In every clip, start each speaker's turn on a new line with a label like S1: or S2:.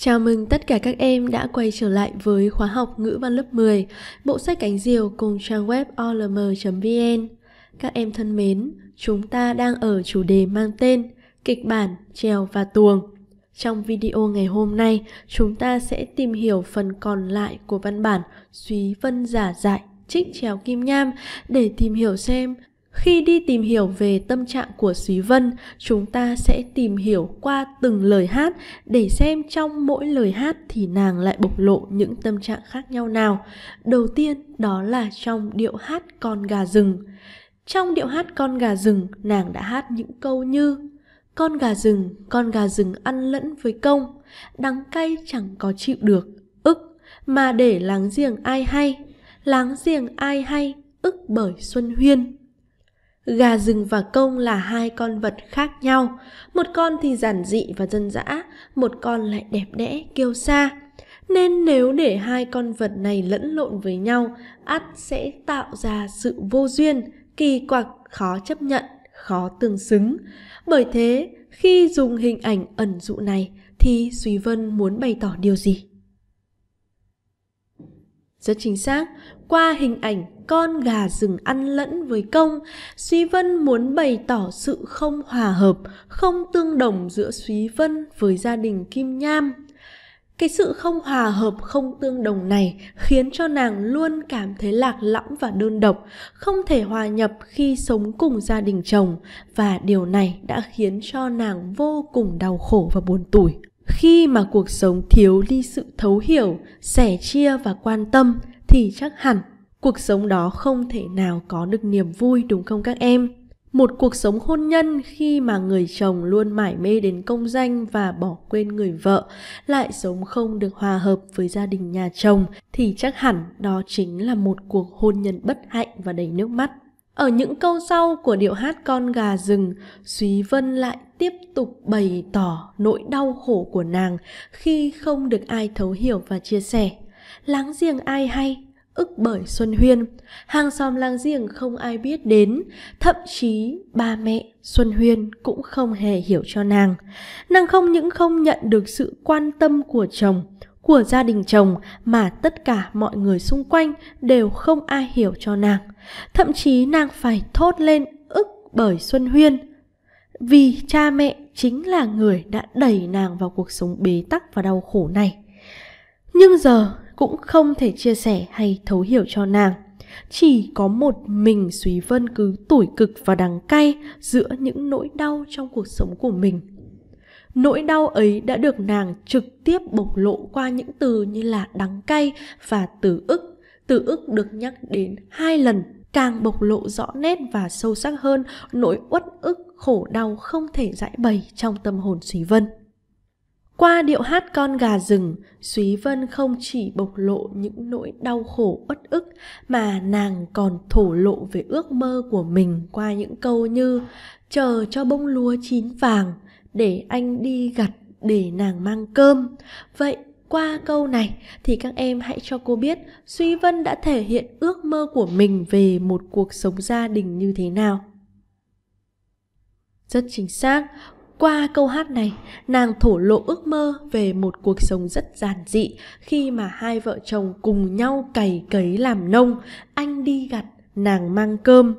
S1: Chào mừng tất cả các em đã quay trở lại với khóa học ngữ văn lớp 10, bộ sách cánh diều cùng trang web olm.vn. Các em thân mến, chúng ta đang ở chủ đề mang tên kịch bản, trèo và tuồng. Trong video ngày hôm nay, chúng ta sẽ tìm hiểu phần còn lại của văn bản Suý Vân Giả Dại Trích Trèo Kim Nham để tìm hiểu xem khi đi tìm hiểu về tâm trạng của Thúy Vân, chúng ta sẽ tìm hiểu qua từng lời hát để xem trong mỗi lời hát thì nàng lại bộc lộ những tâm trạng khác nhau nào. Đầu tiên đó là trong điệu hát Con gà rừng. Trong điệu hát Con gà rừng, nàng đã hát những câu như Con gà rừng, con gà rừng ăn lẫn với công, đắng cay chẳng có chịu được, ức, mà để láng giềng ai hay, láng giềng ai hay, ức bởi Xuân Huyên. Gà rừng và công là hai con vật khác nhau, một con thì giản dị và dân dã, một con lại đẹp đẽ, kiêu sa. Nên nếu để hai con vật này lẫn lộn với nhau, ắt sẽ tạo ra sự vô duyên, kỳ quặc, khó chấp nhận, khó tương xứng. Bởi thế, khi dùng hình ảnh ẩn dụ này thì Suy Vân muốn bày tỏ điều gì? Rất chính xác, qua hình ảnh con gà rừng ăn lẫn với công suy vân muốn bày tỏ sự không hòa hợp không tương đồng giữa suy vân với gia đình kim nham cái sự không hòa hợp không tương đồng này khiến cho nàng luôn cảm thấy lạc lõng và đơn độc không thể hòa nhập khi sống cùng gia đình chồng và điều này đã khiến cho nàng vô cùng đau khổ và buồn tủi khi mà cuộc sống thiếu đi sự thấu hiểu sẻ chia và quan tâm thì chắc hẳn cuộc sống đó không thể nào có được niềm vui đúng không các em một cuộc sống hôn nhân khi mà người chồng luôn mải mê đến công danh và bỏ quên người vợ lại sống không được hòa hợp với gia đình nhà chồng thì chắc hẳn đó chính là một cuộc hôn nhân bất hạnh và đầy nước mắt ở những câu sau của điệu hát con gà rừng Súy Vân lại tiếp tục bày tỏ nỗi đau khổ của nàng khi không được ai thấu hiểu và chia sẻ láng giềng ai hay ức bởi Xuân Huyên, hàng xóm láng giềng không ai biết đến, thậm chí ba mẹ Xuân Huyên cũng không hề hiểu cho nàng. Nàng không những không nhận được sự quan tâm của chồng, của gia đình chồng mà tất cả mọi người xung quanh đều không ai hiểu cho nàng. Thậm chí nàng phải thốt lên ức bởi Xuân Huyên. Vì cha mẹ chính là người đã đẩy nàng vào cuộc sống bế tắc và đau khổ này. Nhưng giờ cũng không thể chia sẻ hay thấu hiểu cho nàng chỉ có một mình Súy Vân cứ tủi cực và đắng cay giữa những nỗi đau trong cuộc sống của mình. Nỗi đau ấy đã được nàng trực tiếp bộc lộ qua những từ như là đắng cay và từ ức. Từ ức được nhắc đến hai lần, càng bộc lộ rõ nét và sâu sắc hơn nỗi uất ức khổ đau không thể giải bày trong tâm hồn Súy Vân. Qua điệu hát con gà rừng, Súy Vân không chỉ bộc lộ những nỗi đau khổ uất ức mà nàng còn thổ lộ về ước mơ của mình qua những câu như chờ cho bông lúa chín vàng, để anh đi gặt để nàng mang cơm. Vậy qua câu này thì các em hãy cho cô biết Suy Vân đã thể hiện ước mơ của mình về một cuộc sống gia đình như thế nào. Rất chính xác, qua câu hát này, nàng thổ lộ ước mơ về một cuộc sống rất giản dị khi mà hai vợ chồng cùng nhau cày cấy làm nông, anh đi gặt, nàng mang cơm.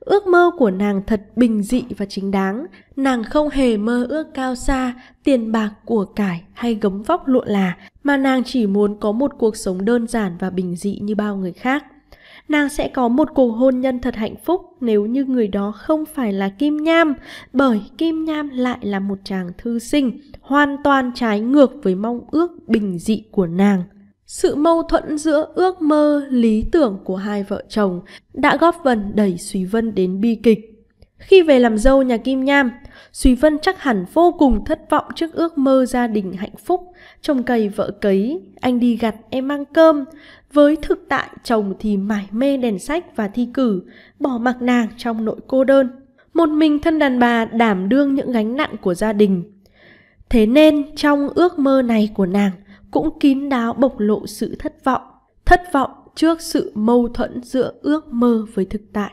S1: Ước mơ của nàng thật bình dị và chính đáng, nàng không hề mơ ước cao xa, tiền bạc của cải hay gấm vóc lụa là, mà nàng chỉ muốn có một cuộc sống đơn giản và bình dị như bao người khác nàng sẽ có một cuộc hôn nhân thật hạnh phúc nếu như người đó không phải là Kim Nham, bởi Kim Nham lại là một chàng thư sinh, hoàn toàn trái ngược với mong ước bình dị của nàng. Sự mâu thuẫn giữa ước mơ, lý tưởng của hai vợ chồng đã góp phần đẩy Suy Vân đến bi kịch. Khi về làm dâu nhà Kim Nham, Suy Vân chắc hẳn vô cùng thất vọng trước ước mơ gia đình hạnh phúc, chồng cày vợ cấy, anh đi gặt em mang cơm. Với thực tại chồng thì mải mê đèn sách và thi cử, bỏ mặc nàng trong nội cô đơn. Một mình thân đàn bà đảm đương những gánh nặng của gia đình. Thế nên trong ước mơ này của nàng cũng kín đáo bộc lộ sự thất vọng. Thất vọng trước sự mâu thuẫn giữa ước mơ với thực tại.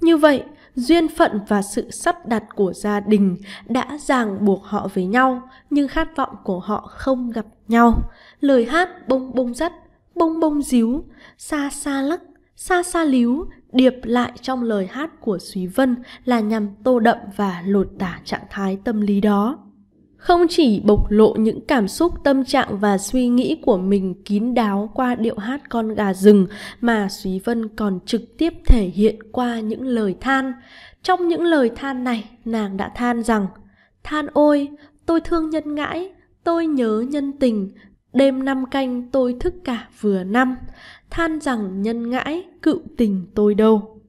S1: Như vậy, duyên phận và sự sắp đặt của gia đình đã ràng buộc họ với nhau nhưng khát vọng của họ không gặp nhau lời hát bông bông dắt bông bông díu xa xa lắc xa xa líu điệp lại trong lời hát của Súy Vân là nhằm tô đậm và lột tả trạng thái tâm lý đó không chỉ bộc lộ những cảm xúc tâm trạng và suy nghĩ của mình kín đáo qua điệu hát con gà rừng mà Súy Vân còn trực tiếp thể hiện qua những lời than. Trong những lời than này, nàng đã than rằng Than ôi, tôi thương nhân ngãi, tôi nhớ nhân tình, đêm năm canh tôi thức cả vừa năm. Than rằng nhân ngãi, cựu tình tôi đâu.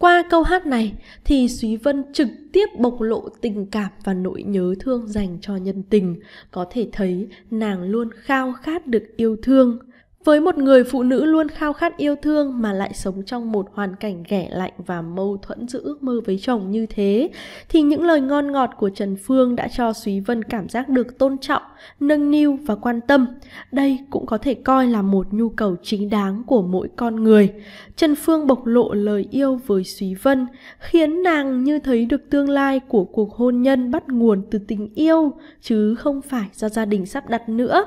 S1: Qua câu hát này thì Súy Vân trực tiếp bộc lộ tình cảm và nỗi nhớ thương dành cho nhân tình. Có thể thấy nàng luôn khao khát được yêu thương với một người phụ nữ luôn khao khát yêu thương mà lại sống trong một hoàn cảnh ghẻ lạnh và mâu thuẫn giữa ước mơ với chồng như thế, thì những lời ngon ngọt của Trần Phương đã cho Súy Vân cảm giác được tôn trọng, nâng niu và quan tâm. Đây cũng có thể coi là một nhu cầu chính đáng của mỗi con người. Trần Phương bộc lộ lời yêu với Súy Vân, khiến nàng như thấy được tương lai của cuộc hôn nhân bắt nguồn từ tình yêu, chứ không phải do gia đình sắp đặt nữa.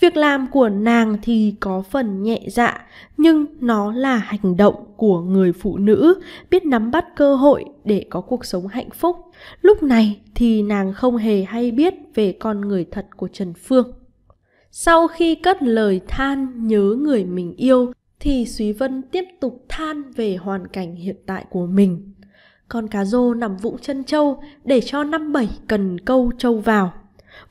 S1: Việc làm của nàng thì có phần nhẹ dạ, nhưng nó là hành động của người phụ nữ biết nắm bắt cơ hội để có cuộc sống hạnh phúc. Lúc này thì nàng không hề hay biết về con người thật của Trần Phương. Sau khi cất lời than nhớ người mình yêu thì Súy Vân tiếp tục than về hoàn cảnh hiện tại của mình. Con cá rô nằm vũng chân trâu để cho năm bảy cần câu trâu vào.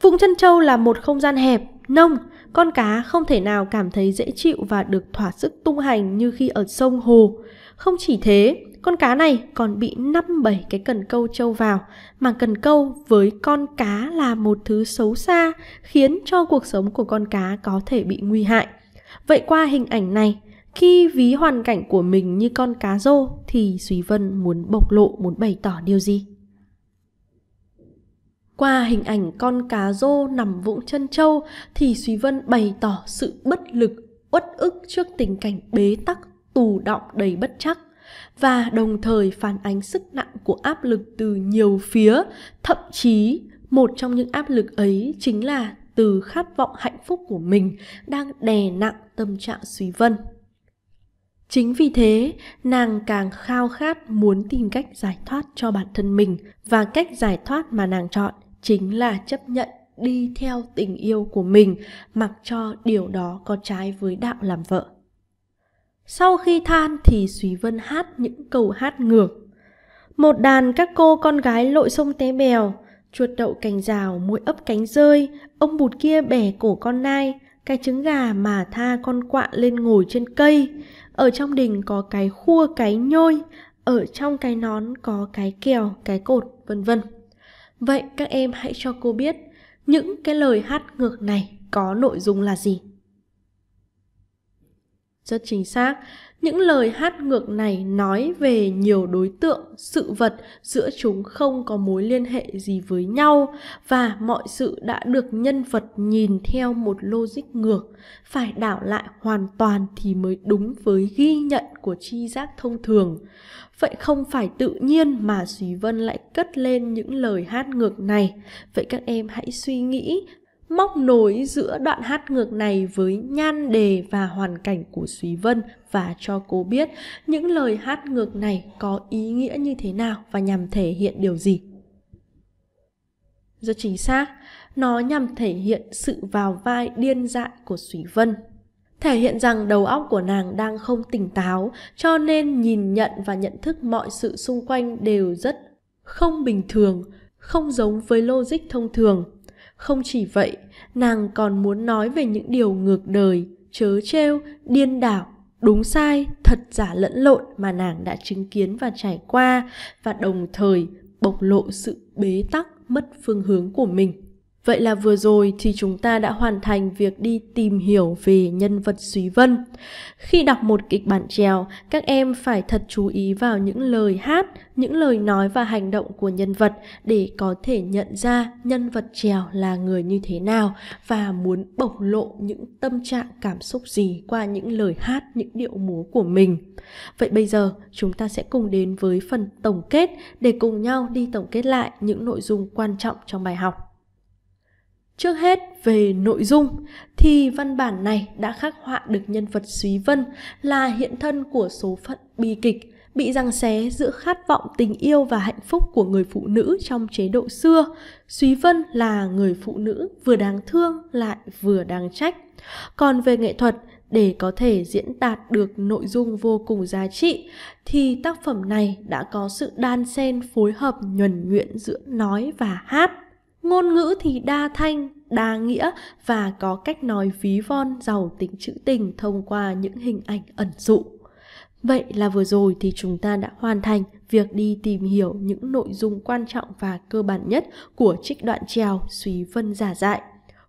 S1: Vũng chân trâu là một không gian hẹp, nông, con cá không thể nào cảm thấy dễ chịu và được thỏa sức tung hành như khi ở sông hồ. Không chỉ thế, con cá này còn bị năm bảy cái cần câu trâu vào, mà cần câu với con cá là một thứ xấu xa, khiến cho cuộc sống của con cá có thể bị nguy hại. Vậy qua hình ảnh này, khi ví hoàn cảnh của mình như con cá rô thì suy Vân muốn bộc lộ, muốn bày tỏ điều gì? Qua hình ảnh con cá rô nằm vũng chân trâu thì Suy Vân bày tỏ sự bất lực, uất ức trước tình cảnh bế tắc, tù đọng đầy bất chắc và đồng thời phản ánh sức nặng của áp lực từ nhiều phía, thậm chí một trong những áp lực ấy chính là từ khát vọng hạnh phúc của mình đang đè nặng tâm trạng Suy Vân. Chính vì thế, nàng càng khao khát muốn tìm cách giải thoát cho bản thân mình và cách giải thoát mà nàng chọn chính là chấp nhận đi theo tình yêu của mình mặc cho điều đó có trái với đạo làm vợ sau khi than thì Thúy Vân hát những câu hát ngược. Một đàn các cô con gái lội sông té bèo, chuột đậu cành rào muỗi ấp cánh rơi, ông bụt kia bẻ cổ con nai, cái trứng gà mà tha con quạ lên ngồi trên cây. Ở trong đình có cái khua cái nhôi, ở trong cái nón có cái kèo, cái cột, vân vân. Vậy các em hãy cho cô biết những cái lời hát ngược này có nội dung là gì. Rất chính xác, những lời hát ngược này nói về nhiều đối tượng, sự vật giữa chúng không có mối liên hệ gì với nhau và mọi sự đã được nhân vật nhìn theo một logic ngược, phải đảo lại hoàn toàn thì mới đúng với ghi nhận của tri giác thông thường. Vậy không phải tự nhiên mà Thúy Vân lại cất lên những lời hát ngược này. Vậy các em hãy suy nghĩ móc nối giữa đoạn hát ngược này với nhan đề và hoàn cảnh của Thúy Vân và cho cô biết những lời hát ngược này có ý nghĩa như thế nào và nhằm thể hiện điều gì. Rất chính xác, nó nhằm thể hiện sự vào vai điên dại của Thúy Vân thể hiện rằng đầu óc của nàng đang không tỉnh táo cho nên nhìn nhận và nhận thức mọi sự xung quanh đều rất không bình thường không giống với logic thông thường không chỉ vậy nàng còn muốn nói về những điều ngược đời chớ trêu điên đảo đúng sai thật giả lẫn lộn mà nàng đã chứng kiến và trải qua và đồng thời bộc lộ sự bế tắc mất phương hướng của mình Vậy là vừa rồi thì chúng ta đã hoàn thành việc đi tìm hiểu về nhân vật Súy Vân. Khi đọc một kịch bản trèo, các em phải thật chú ý vào những lời hát, những lời nói và hành động của nhân vật để có thể nhận ra nhân vật trèo là người như thế nào và muốn bộc lộ những tâm trạng cảm xúc gì qua những lời hát, những điệu múa của mình. Vậy bây giờ chúng ta sẽ cùng đến với phần tổng kết để cùng nhau đi tổng kết lại những nội dung quan trọng trong bài học. Trước hết về nội dung thì văn bản này đã khắc họa được nhân vật Súy Vân là hiện thân của số phận bi kịch, bị giằng xé giữa khát vọng tình yêu và hạnh phúc của người phụ nữ trong chế độ xưa. Súy Vân là người phụ nữ vừa đáng thương lại vừa đáng trách. Còn về nghệ thuật, để có thể diễn đạt được nội dung vô cùng giá trị thì tác phẩm này đã có sự đan xen phối hợp nhuần nhuyễn giữa nói và hát ngôn ngữ thì đa thanh đa nghĩa và có cách nói ví von giàu tính trữ tình thông qua những hình ảnh ẩn dụ vậy là vừa rồi thì chúng ta đã hoàn thành việc đi tìm hiểu những nội dung quan trọng và cơ bản nhất của trích đoạn trèo suý vân giả dại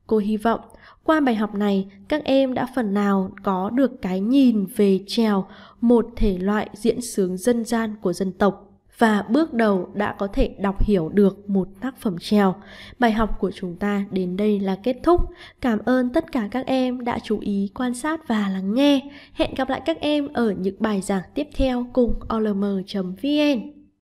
S1: cô hy vọng qua bài học này các em đã phần nào có được cái nhìn về trèo một thể loại diễn sướng dân gian của dân tộc và bước đầu đã có thể đọc hiểu được một tác phẩm trèo. Bài học của chúng ta đến đây là kết thúc. Cảm ơn tất cả các em đã chú ý quan sát và lắng nghe. Hẹn gặp lại các em ở những bài giảng tiếp theo cùng olm.vn.